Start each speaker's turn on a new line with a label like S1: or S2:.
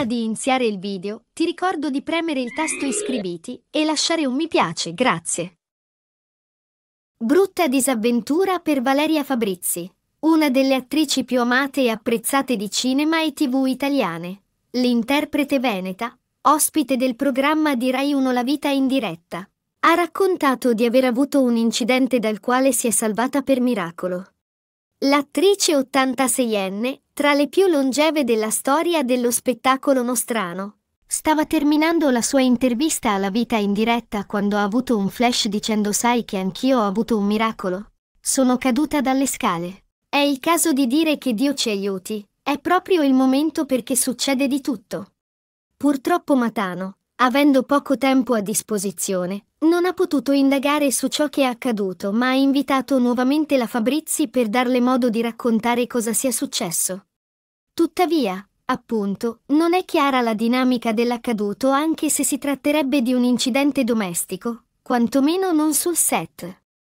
S1: Prima di iniziare il video, ti ricordo di premere il tasto iscriviti e lasciare un mi piace, grazie. Brutta disavventura per Valeria Fabrizi, una delle attrici più amate e apprezzate di cinema e tv italiane. L'interprete veneta, ospite del programma di Rai 1 La vita in diretta, ha raccontato di aver avuto un incidente dal quale si è salvata per miracolo. L'attrice 86enne, tra le più longeve della storia dello spettacolo nostrano. Stava terminando la sua intervista alla vita in diretta quando ha avuto un flash dicendo sai che anch'io ho avuto un miracolo. Sono caduta dalle scale. È il caso di dire che Dio ci aiuti. È proprio il momento perché succede di tutto. Purtroppo Matano, avendo poco tempo a disposizione, non ha potuto indagare su ciò che è accaduto, ma ha invitato nuovamente la Fabrizi per darle modo di raccontare cosa sia successo. Tuttavia, appunto, non è chiara la dinamica dell'accaduto anche se si tratterebbe di un incidente domestico, quantomeno non sul set.